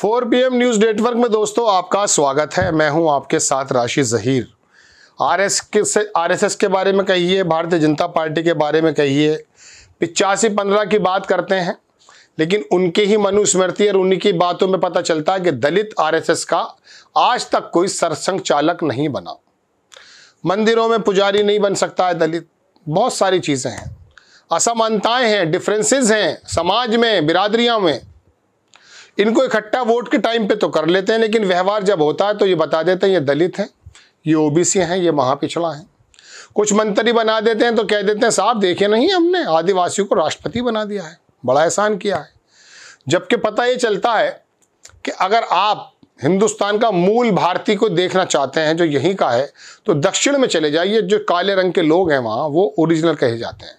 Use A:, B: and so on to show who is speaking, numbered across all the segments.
A: four P M news network में दोस्तों आपका स्वागत है मैं हूं आपके साथ राशि जहीर एस के से आर एस एस के बारे में कहिए भारतीय जनता पार्टी के बारे में कहिए पिचासी पंद्रह की बात करते हैं लेकिन उनकी ही मनुस्मृति और उन्हीं की बातों में पता चलता है कि दलित आरएसएस का आज तक कोई सरसंग चालक नहीं बना मंदिरों में पुजारी नहीं बन सकता है दलित बहुत सारी चीज़ें हैं असमानताएं हैं डिफरेंसेस हैं समाज में बिरादरियों में इनको इकट्ठा वोट के टाइम पे तो कर लेते हैं लेकिन व्यवहार जब होता है तो ये बता देते हैं ये दलित है ये ओबीसी हैं ये महापिछड़ा हैं कुछ मंत्री बना देते हैं तो कह देते हैं साहब देखे नहीं हमने आदिवासियों को राष्ट्रपति बना दिया है बड़ा एहसान किया है जबकि पता ये चलता है कि अगर आप हिंदुस्तान का मूल भारती को देखना चाहते हैं जो यहीं का है तो दक्षिण में चले जाइए जो काले रंग के लोग हैं वहाँ वो ओरिजिनल कहे जाते हैं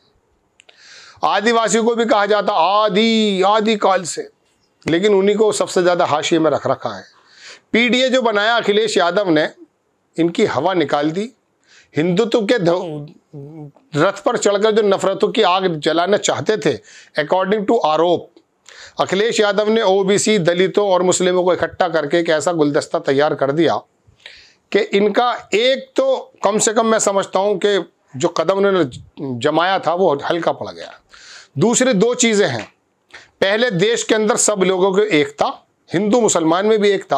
A: आदिवासियों को भी कहा जाता आदि आदि काल से लेकिन उन्हीं को सबसे ज़्यादा हाशिए में रख रखा है पीडीए जो बनाया अखिलेश यादव ने इनकी हवा निकाल दी हिंदुत्व के रथ पर चढ़कर जो नफरतों की आग जलाना चाहते थे अकॉर्डिंग टू आरोप अखिलेश यादव ने ओबीसी दलितों और मुस्लिमों को इकट्ठा करके एक ऐसा गुलदस्ता तैयार कर दिया कि इनका एक तो कम से कम मैं समझता हूँ कि जो कदम उन्होंने जमाया था वो हल्का पड़ गया दूसरी दो चीज़ें हैं पहले देश के अंदर सब लोगों की एकता हिंदू मुसलमान में भी एकता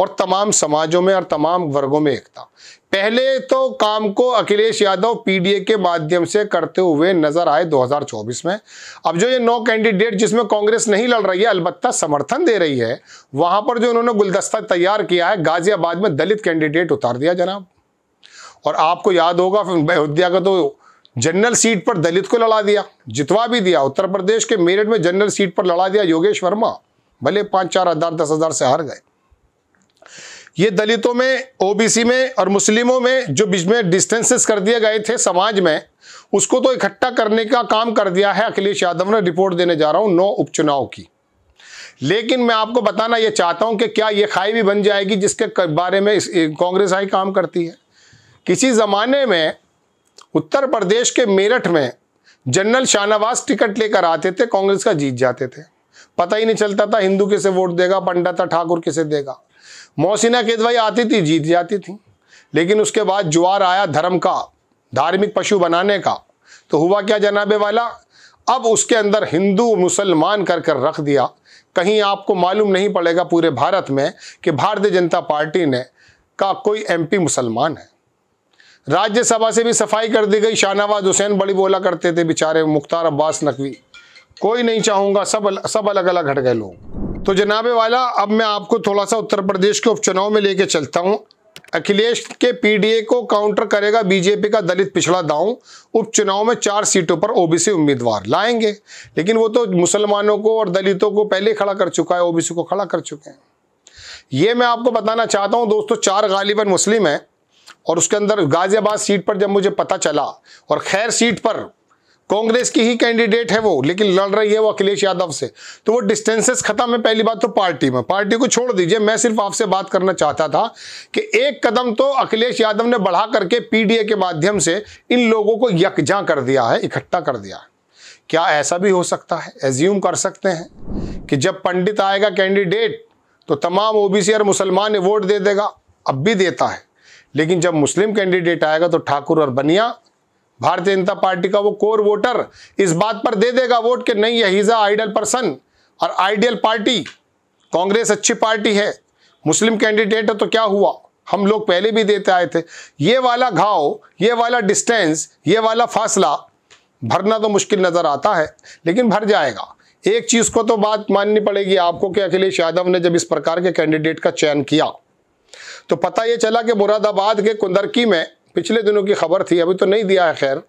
A: और तमाम समाजों में और तमाम वर्गों में एकता पहले तो काम को अखिलेश यादव पीडीए के माध्यम से करते हुए नजर आए 2024 में अब जो ये नौ कैंडिडेट जिसमें कांग्रेस नहीं लड़ रही है अलबत्ता समर्थन दे रही है वहां पर जो उन्होंने गुलदस्ता तैयार किया है गाजियाबाद में दलित कैंडिडेट उतार दिया जनाब और आपको याद होगा अयोध्या का तो जनरल सीट पर दलित को लड़ा दिया जितवा भी दिया उत्तर प्रदेश के मेरठ में जनरल सीट पर लड़ा दिया योगेश वर्मा भले पांच चार हज़ार दस हज़ार से हार गए ये दलितों में ओबीसी में और मुस्लिमों में जो बीच में डिस्टेंसेस कर दिए गए थे समाज में उसको तो इकट्ठा करने का काम कर दिया है अखिलेश यादव ने रिपोर्ट देने जा रहा हूं नौ उपचुनाव की लेकिन मैं आपको बताना यह चाहता हूं कि क्या ये खाई भी बन जाएगी जिसके बारे में कांग्रेस आई काम करती है किसी ज़माने में उत्तर प्रदेश के मेरठ में जनरल शाहनवाज टिकट लेकर आते थे कांग्रेस का जीत जाते थे पता ही नहीं चलता था हिंदू किसे वोट देगा पंडित ठाकुर किसे देगा मोहसिना केदवाई आती थी जीत जाती थी लेकिन उसके बाद जुआर आया धर्म का धार्मिक पशु बनाने का तो हुआ क्या जनाबे वाला अब उसके अंदर हिंदू मुसलमान कर कर रख दिया कहीं आपको मालूम नहीं पड़ेगा पूरे भारत में कि भारतीय जनता पार्टी ने का कोई एमपी मुसलमान है राज्यसभा से भी सफाई कर दी गई शाहनवाज हुसैन बड़ी बोला करते थे बेचारे मुख्तार अब्बास नकवी कोई नहीं चाहूंगा सब सब अलग अलग हट गए लोग तो जनाबे वाला अब मैं आपको थोड़ा सा उत्तर प्रदेश के उपचुनाव में लेके चलता हूँ अखिलेश के पीडीए को काउंटर करेगा बीजेपी का दलित पिछड़ा दाऊ उपचुनाव में चार सीटों पर ओबीसी उम्मीदवार लाएंगे लेकिन वो तो मुसलमानों को और दलितों को पहले खड़ा कर चुका है ओबीसी को खड़ा कर चुके हैं ये मैं आपको बताना चाहता हूँ दोस्तों चार गालिबन मुस्लिम हैं और उसके अंदर गाजियाबाद सीट पर जब मुझे पता चला और खैर सीट पर कांग्रेस की ही कैंडिडेट है वो लेकिन लड़ रही है वो अखिलेश यादव से तो वो डिस्टेंसेस खत्म है पहली बात तो पार्टी में पार्टी को छोड़ दीजिए मैं सिर्फ आपसे बात करना चाहता था कि एक कदम तो अखिलेश यादव ने बढ़ा करके पीडीए के माध्यम से इन लोगों को यकजा कर दिया है इकट्ठा कर दिया है क्या ऐसा भी हो सकता है एज्यूम कर सकते हैं कि जब पंडित आएगा कैंडिडेट तो तमाम ओबीसी और मुसलमान वोट दे देगा अब भी देता है लेकिन जब मुस्लिम कैंडिडेट आएगा तो ठाकुर और बनिया भारतीय जनता पार्टी का वो कोर वोटर इस बात पर दे देगा वोट कि नहीं यह हिजा आइडियल पर्सन और आइडियल पार्टी कांग्रेस अच्छी पार्टी है मुस्लिम कैंडिडेट है तो क्या हुआ हम लोग पहले भी देते आए थे ये वाला घाव ये वाला डिस्टेंस ये वाला फासला भरना तो मुश्किल नज़र आता है लेकिन भर जाएगा एक चीज़ को तो बात माननी पड़ेगी आपको कि अखिलेश यादव ने जब इस प्रकार के कैंडिडेट का चयन किया तो पता ये चला कि मुरादाबाद के कुंदरकी में पिछले दिनों की खबर थी अभी तो नहीं दिया है खैर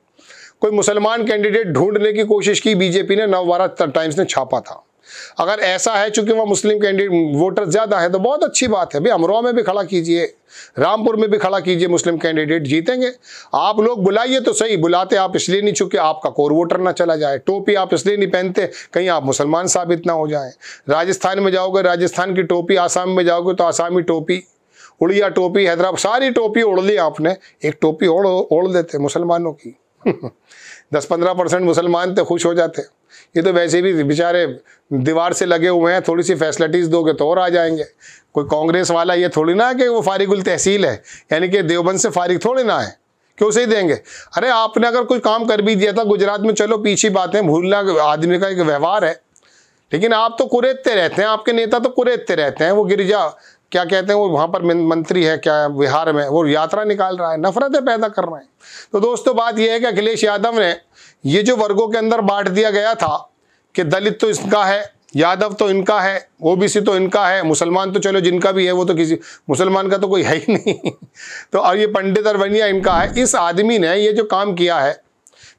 A: कोई मुसलमान कैंडिडेट ढूंढने की कोशिश की बीजेपी ने नववारा टाइम्स ने छापा था अगर ऐसा है चूंकि वहाँ मुस्लिम कैंडिडेट वोटर ज़्यादा है तो बहुत अच्छी बात है भाई अमरोहा में भी खड़ा कीजिए रामपुर में भी खड़ा कीजिए मुस्लिम कैंडिडेट जीतेंगे आप लोग बुलाइए तो सही बुलाते आप इसलिए नहीं चूंकि आपका कोर वोटर ना चला जाए टोपी आप इसलिए नहीं पहनते कहीं आप मुसलमान साबित ना हो जाए राजस्थान में जाओगे राजस्थान की टोपी आसाम में जाओगे तो आसामी टोपी उड़िया टोपी हैदराबाद सारी टोपी ओढ़ ली आपने एक टोपी ओढ़ ओढ़ देते मुसलमानों की दस पंद्रह परसेंट मुसलमान तो खुश हो जाते ये तो वैसे भी बेचारे दीवार से लगे हुए हैं थोड़ी सी फैसिलिटीज़ दोगे तो और आ जाएंगे कोई कांग्रेस वाला ये थोड़ी ना कि वो फारिगुल तहसील है यानी कि देवबंद से फारिग थोड़ी ना है क्यों ही देंगे अरे आपने अगर कोई काम कर भी दिया था गुजरात में चलो पीछे बातें भूलना आदमी का एक व्यवहार है लेकिन आप तो कुरेदते रहते हैं आपके नेता तो कुरेदते रहते हैं वो गिरिजा क्या कहते हैं वो वहाँ पर मंत्री है क्या बिहार में वो यात्रा निकाल रहा है नफरतें पैदा कर रहे हैं तो दोस्तों बात यह है कि अखिलेश यादव ने ये जो वर्गों के अंदर बांट दिया गया था कि दलित तो इसका है यादव तो इनका है ओबीसी तो इनका है मुसलमान तो चलो जिनका भी है वो तो किसी मुसलमान का तो कोई है ही नहीं तो और ये पंडित अरवनिया इनका है इस आदमी ने ये जो काम किया है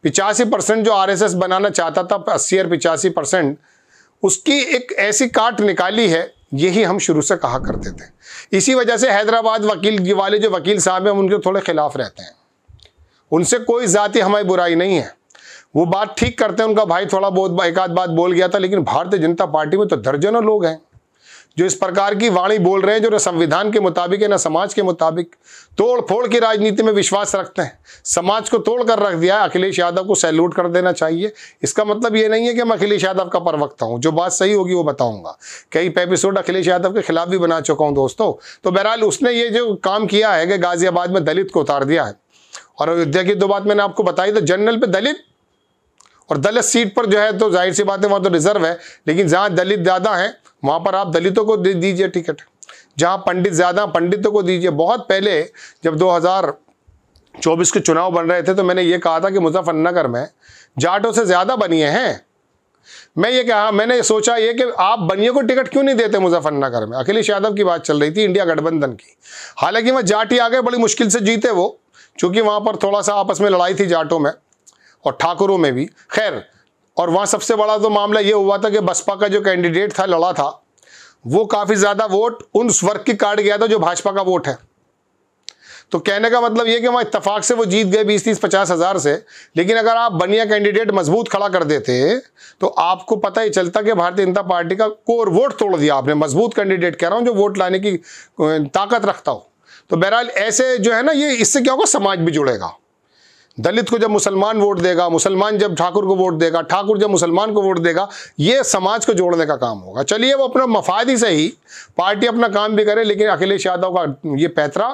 A: पिचासी परसेंट जो आरएसएस बनाना चाहता था अस्सी और पिचासी परसेंट उसकी एक ऐसी काट निकाली है यही हम शुरू से कहा करते थे इसी वजह से हैदराबाद वकील वाले जो वकील साहब हैं उनके थोड़े खिलाफ रहते हैं उनसे कोई ज़ाती हमारी बुराई नहीं है वो बात ठीक करते हैं उनका भाई थोड़ा बहुत एक आध बात बोल गया था लेकिन भारतीय जनता पार्टी में तो दर्जनों लोग हैं जो इस प्रकार की वाणी बोल रहे हैं जो न संविधान के मुताबिक है न समाज के मुताबिक तोड़ फोड़ की राजनीति में विश्वास रखते हैं समाज को तोड़ कर रख दिया है अखिलेश यादव को सैल्यूट कर देना चाहिए इसका मतलब ये नहीं है कि मैं अखिलेश यादव का प्रवक्ता हूँ जो बात सही होगी वो बताऊंगा कई एपिसोड अखिलेश यादव के खिलाफ भी बना चुका हूँ दोस्तों तो बहरहाल उसने ये जो काम किया है कि गाजियाबाद में दलित को उतार दिया है और अयोध्या की दो बात मैंने आपको बताई तो जनरल पे दलित और दलित सीट पर जो है तो जाहिर सी बात है वहाँ तो रिजर्व है लेकिन जहाँ दलित ज़्यादा है वहाँ पर आप दलितों को दे दीजिए टिकट जहाँ पंडित ज़्यादा पंडितों को दीजिए बहुत पहले जब 2024 के चुनाव बन रहे थे तो मैंने ये कहा था कि मुजफ्फरनगर में जाटों से ज़्यादा बनिए हैं मैं ये कहा मैंने सोचा ये कि आप बनिए को टिकट क्यों नहीं देते मुजफ्फरनगर में अखिलेश यादव की बात चल रही थी इंडिया गठबंधन की हालांकि वह जाटी आ गए बड़ी मुश्किल से जीते वो चूंकि वहाँ पर थोड़ा सा आपस में लड़ाई थी जाटों में और ठाकुरों में भी खैर और वहाँ सबसे बड़ा तो मामला ये हुआ था कि बसपा का जो कैंडिडेट था लड़ा था वो काफ़ी ज़्यादा वोट उन वर्ग के काट गया था जो भाजपा का वोट है तो कहने का मतलब ये कि वहाँ इतफाक से वो जीत गए बीस तीस पचास हज़ार से लेकिन अगर आप बनिया कैंडिडेट मजबूत खड़ा कर देते तो आपको पता ही चलता कि भारतीय जनता पार्टी का कोर वोट तोड़ दिया आपने मजबूत कैंडिडेट कह रहा हूँ जो वोट लाने की ताकत रखता हो तो बहरहाल ऐसे जो है ना ये इससे क्या होगा समाज भी जुड़ेगा दलित को जब मुसलमान वोट देगा मुसलमान जब ठाकुर को वोट देगा ठाकुर जब मुसलमान को वोट देगा ये समाज को जोड़ने का काम होगा चलिए वो अपना मफाद ही सही पार्टी अपना काम भी करे लेकिन अखिलेश यादव का ये पैतरा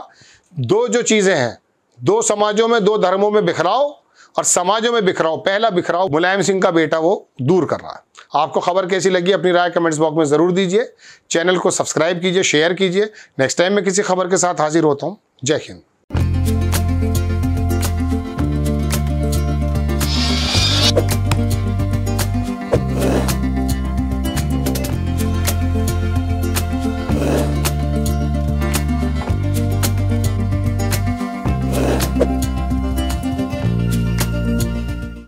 A: दो जो चीज़ें हैं दो समाजों में दो धर्मों में बिखराओ और समाजों में बिखराओ पहला बिखराओ मुलायम सिंह का बेटा वो दूर कर रहा है आपको खबर कैसी लगी अपनी राय कमेंट्स बॉक्स में ज़रूर दीजिए चैनल को सब्सक्राइब कीजिए शेयर कीजिए नेक्स्ट टाइम मैं किसी खबर के साथ हाजिर होता हूँ जय हिंद